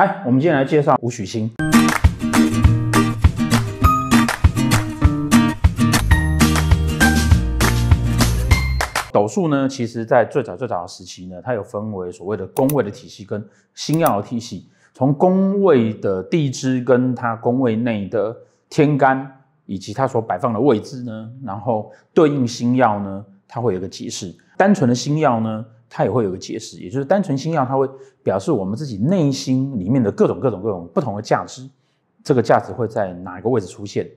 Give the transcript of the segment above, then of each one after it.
来，我们今天来介绍吴许星。斗数呢，其实在最早最早的时期呢，它有分为所谓的宫位的体系跟星耀的体系。从宫位的地支跟它宫位内的天干，以及它所摆放的位置呢，然后对应星耀呢，它会有个解释。单纯的星耀呢。它也会有个解释，也就是单纯星耀，它会表示我们自己内心里面的各种各种各种不同的价值，这个价值会在哪一个位置出现？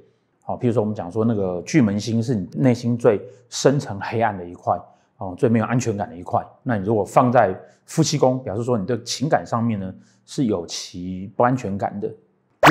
好，譬如说我们讲说那个巨门星是你内心最深层黑暗的一块，哦，最没有安全感的一块。那你如果放在夫妻宫，表示说你的情感上面呢是有其不安全感的。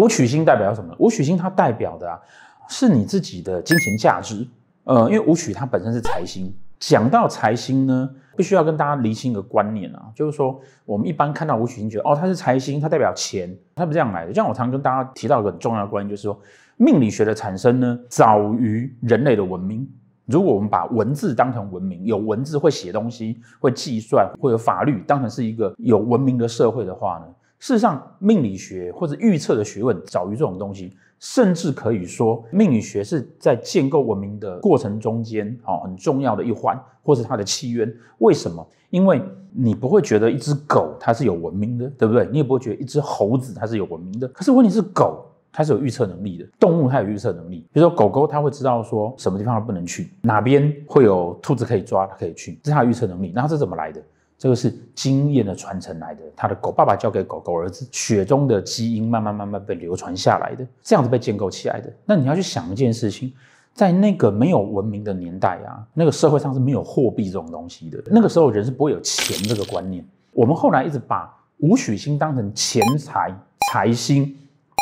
武曲星代表什么？武曲星它代表的啊，是你自己的金钱价值。呃，因为武曲它本身是财星，讲到财星呢。必须要跟大家厘清一个观念啊，就是说我们一般看到武曲星，觉得哦它是财星，它代表钱，它不是这样来的。像我常跟大家提到一个很重要的观念，就是说命理学的产生呢早于人类的文明。如果我们把文字当成文明，有文字会写东西，会计算，会有法律当成是一个有文明的社会的话呢，事实上命理学或者预测的学问早于这种东西。甚至可以说，命理学是在建构文明的过程中间哦，很重要的一环，或是它的契源。为什么？因为你不会觉得一只狗它是有文明的，对不对？你也不会觉得一只猴子它是有文明的。可是问题是，狗它是有预测能力的，动物它有预测能力。比如说，狗狗它会知道说什么地方它不能去，哪边会有兔子可以抓，它可以去，这是它的预测能力。那它是怎么来的？这个是经验的传承来的，他的狗爸爸教给狗狗儿子，血中的基因慢慢慢慢被流传下来的，这样子被建构起来的。那你要去想一件事情，在那个没有文明的年代啊，那个社会上是没有货币这种东西的，那个时候人是不会有钱这个观念。我们后来一直把五许星当成钱财财星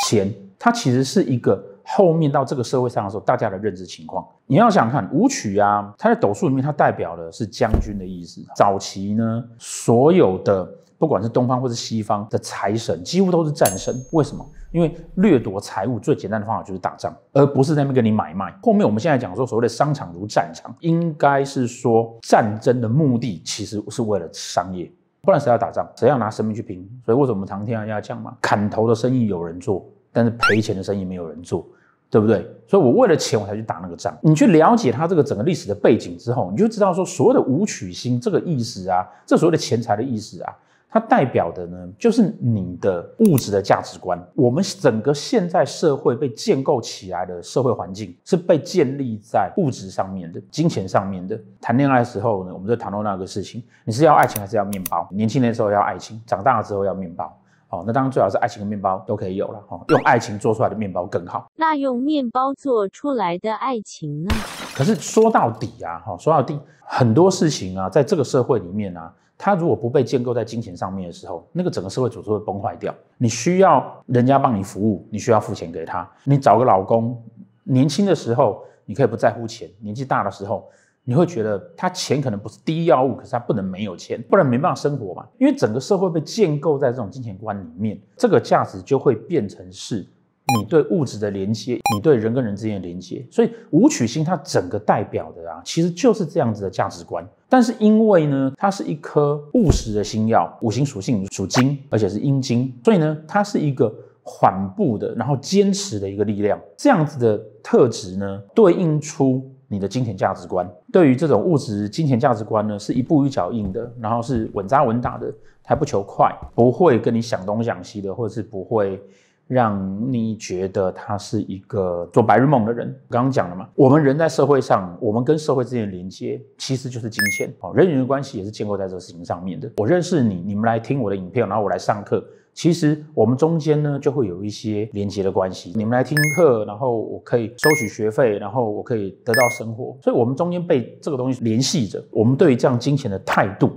钱，它其实是一个。后面到这个社会上的时候，大家的认知情况，你要想想看，武曲啊，它在斗数里面，它代表的是将军的意思。早期呢，所有的不管是东方或是西方的财神，几乎都是战神。为什么？因为掠夺财物最简单的方法就是打仗，而不是在那边跟你买卖。后面我们现在讲说，所谓的商场如战场，应该是说战争的目的其实是为了商业，不然谁要打仗？谁要拿生命去拼？所以为什么我们常听到鸦酱嘛，砍头的生意有人做，但是赔钱的生意没有人做。对不对？所以，我为了钱，我才去打那个仗。你去了解他这个整个历史的背景之后，你就知道说，所有的武曲星这个意思啊，这所谓的钱财的意思啊，它代表的呢，就是你的物质的价值观。我们整个现在社会被建构起来的社会环境，是被建立在物质上面的、金钱上面的。谈恋爱的时候呢，我们在谈论那个事情：你是要爱情还是要面包？年轻的时候要爱情，长大了之后要面包。哦，那当然最好是爱情和面包都可以有了哦，用爱情做出来的面包更好。那用面包做出来的爱情呢？可是说到底啊，哈，说到底很多事情啊，在这个社会里面啊，它如果不被建构在金钱上面的时候，那个整个社会组织会崩坏掉。你需要人家帮你服务，你需要付钱给他。你找个老公，年轻的时候你可以不在乎钱，年纪大的时候。你会觉得他钱可能不是第一要务，可是他不能没有钱，不然没办法生活嘛。因为整个社会被建构在这种金钱观里面，这个价值就会变成是你对物质的连接，你对人跟人之间的连接。所以五曲星它整个代表的啊，其实就是这样子的价值观。但是因为呢，它是一颗务实的星耀，五行属性属金，而且是阴金，所以呢，它是一个缓步的，然后坚持的一个力量。这样子的特质呢，对应出。你的金钱价值观，对于这种物质金钱价值观呢，是一步一脚印的，然后是稳扎稳打的，还不求快，不会跟你想东想西的，或者是不会。让你觉得他是一个做白日梦的人。刚刚讲了嘛，我们人在社会上，我们跟社会之间的连接其实就是金钱哦。人与人的关系也是建构在这个事情上面的。我认识你，你们来听我的影片，然后我来上课，其实我们中间呢就会有一些连接的关系。你们来听课，然后我可以收取学费，然后我可以得到生活，所以我们中间被这个东西联系着。我们对于这样金钱的态度、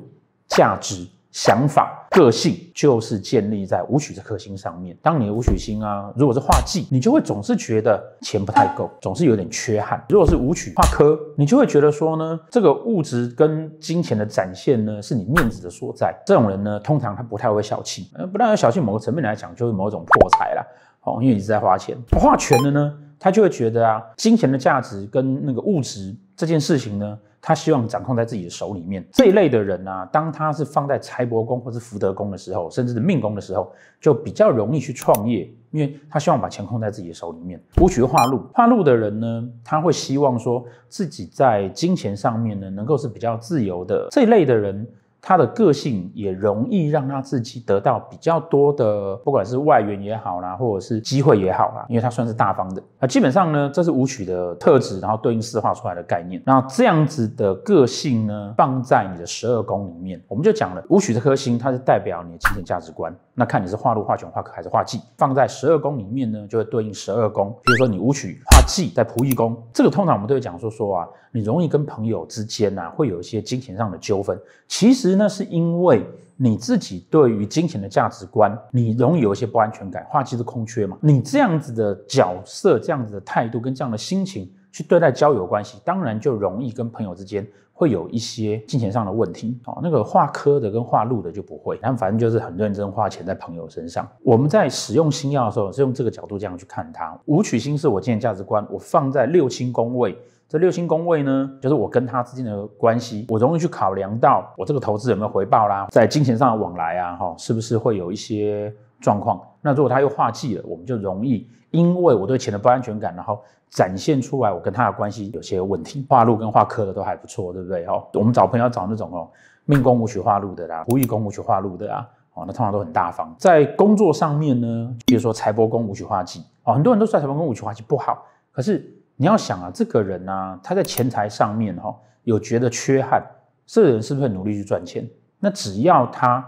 价值。想法、个性就是建立在武曲这颗星上面。当你的武曲星啊，如果是画技，你就会总是觉得钱不太够，总是有点缺憾。如果是武曲画科，你就会觉得说呢，这个物质跟金钱的展现呢，是你面子的所在。这种人呢，通常他不太会小气，呃，不但要小气。某个层面来讲，就是某种破财啦。哦，因为你是在花钱。画全的呢，他就会觉得啊，金钱的价值跟那个物质这件事情呢。他希望掌控在自己的手里面，这一类的人呢，当他是放在财帛宫或是福德宫的时候，甚至是命宫的时候，就比较容易去创业，因为他希望把钱控在自己的手里面。无权化禄，化禄的人呢，他会希望说自己在金钱上面呢，能够是比较自由的，这一类的人。他的个性也容易让他自己得到比较多的，不管是外援也好啦，或者是机会也好啦，因为他算是大方的。那基本上呢，这是舞曲的特质，然后对应四化出来的概念。那这样子的个性呢，放在你的十二宫里面，我们就讲了舞曲这颗星，它是代表你的精神价值观。那看你是化禄、化权、化克还是化忌，放在十二宫里面呢，就会对应十二宫。比如说你武曲化忌在仆役宫，这个通常我们都会讲说说啊，你容易跟朋友之间啊，会有一些金钱上的纠纷。其实呢，是因为你自己对于金钱的价值观，你容易有一些不安全感，化忌是空缺嘛。你这样子的角色、这样子的态度跟这样的心情去对待交友关系，当然就容易跟朋友之间。会有一些金钱上的问题哦，那个画科的跟画路的就不会，他们反正就是很认真花钱在朋友身上。我们在使用星耀的时候，是用这个角度这样去看它。武曲星是我今天价值观，我放在六星宫位。这六星宫位呢，就是我跟他之间的关系，我容易去考量到我这个投资有没有回报啦，在金钱上的往来啊，哈，是不是会有一些。状况，那如果他又化忌了，我们就容易因为我对钱的不安全感，然后展现出来我跟他的关系有些问题。化禄跟化科的都还不错，对不对？哦，我们找朋友找那种哦，命宫无取化禄的啦，无易宫无取化禄的啊，哦，那通常都很大方。在工作上面呢，比如说财帛宫无曲化忌啊，很多人都说财帛宫无曲化忌不好，可是你要想啊，这个人呢，他在钱财上面哈有觉得缺憾，这个人是不是很努力去赚钱？那只要他。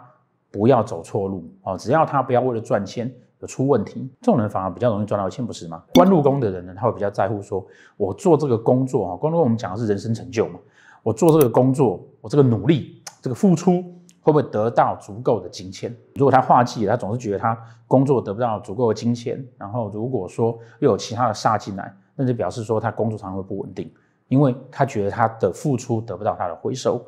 不要走错路哦，只要他不要为了赚钱而出问题，这种人反而比较容易赚到钱，不是吗？官禄宫的人呢，他会比较在乎，说我做这个工作啊，官禄宫我们讲的是人生成就嘛，我做这个工作，我这个努力这个付出会不会得到足够的金钱？如果他化忌，他总是觉得他工作得不到足够的金钱，然后如果说又有其他的煞进来，那就表示说他工作上会不稳定，因为他觉得他的付出得不到他的回收。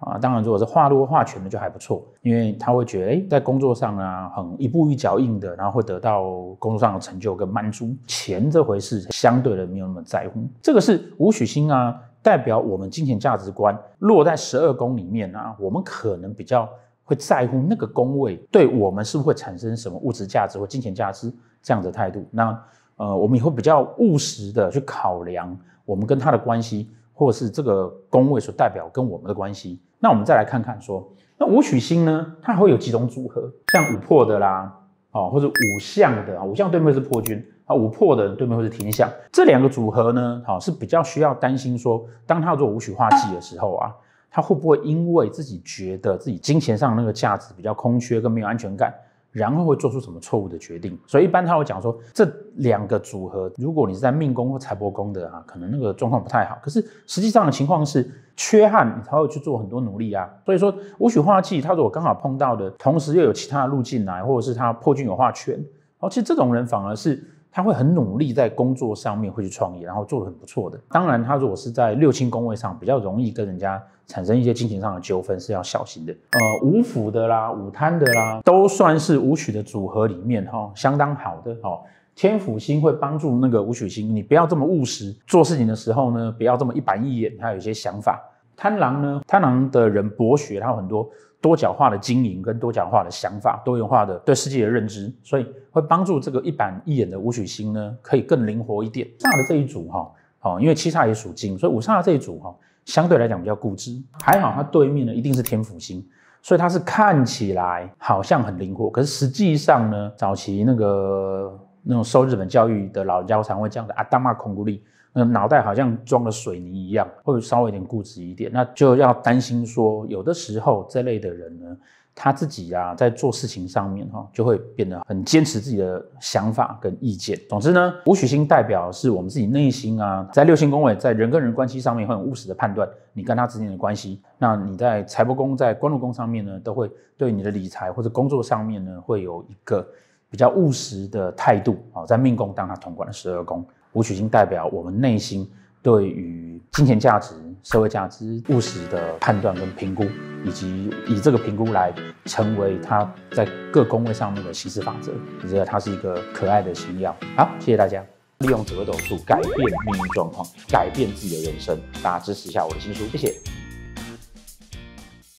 啊，当然，如果是话多话全的就还不错，因为他会觉得，哎，在工作上啊，很一步一脚印的，然后会得到工作上的成就跟满足。钱这回事，相对的没有那么在乎。这个是五许星啊，代表我们金钱价值观落在十二宫里面啊，我们可能比较会在乎那个宫位对我们是不是会产生什么物质价值或金钱价值这样的态度。那呃，我们也会比较务实的去考量我们跟他的关系，或者是这个宫位所代表跟我们的关系。那我们再来看看，说那五曲星呢，它会有几种组合，像五破的啦，哦，或者五相的，五相对面是破军啊，五破的对面会是天相，这两个组合呢，好是比较需要担心，说当他做五曲化忌的时候啊，他会不会因为自己觉得自己金钱上那个价值比较空缺跟没有安全感？然后会做出什么错误的决定？所以一般他会讲说，这两个组合，如果你是在命宫或财帛宫的啊，可能那个状况不太好。可是实际上的情况是，缺憾你才会去做很多努力啊。所以说，武曲化忌，他如果刚好碰到的同时又有其他路径来，或者是他破军有化权，然后其实这种人反而是。他会很努力在工作上面会去创业，然后做的很不错的。当然，他如果是在六亲工位上，比较容易跟人家产生一些金钱上的纠纷，是要小心的。呃，五府的啦，五贪的啦，都算是五曲的组合里面哈，相当好的。哦，天府星会帮助那个五曲星，你不要这么务实，做事情的时候呢，不要这么一板一眼，还有一些想法。贪狼呢？贪狼的人博学，他有很多多角化的经营跟多角化的想法，多元化的对世界的认知，所以会帮助这个一板一眼的武曲星呢，可以更灵活一点。煞的这一组哈，哦，因为七煞也属金，所以五煞的这一组哈，相对来讲比较固执。还好它对面呢一定是天府星，所以它是看起来好像很灵活，可是实际上呢，早期那个那种受日本教育的老人家会常会讲的阿当妈孔古力。脑袋好像装了水泥一样，会稍微有点固执一点，那就要担心说，有的时候这类的人呢，他自己呀在做事情上面哈，就会变得很坚持自己的想法跟意见。总之呢，五曲星代表是我们自己内心啊，在六星宫位，在人跟人关系上面会很务实的判断你跟他之间的关系。那你在财帛宫、在官禄宫上面呢，都会对你的理财或者工作上面呢，会有一个比较务实的态度啊。在命宫当他统管的十二宫。五曲经代表我们内心对于金钱价值、社会价值、务实的判断跟评估，以及以这个评估来成为他在各工位上面的行事法则。我觉得它是一个可爱的星耀。好，谢谢大家。利用紫微斗数改变命运状况，改变自己的人生。大家支持一下我的新书，谢谢。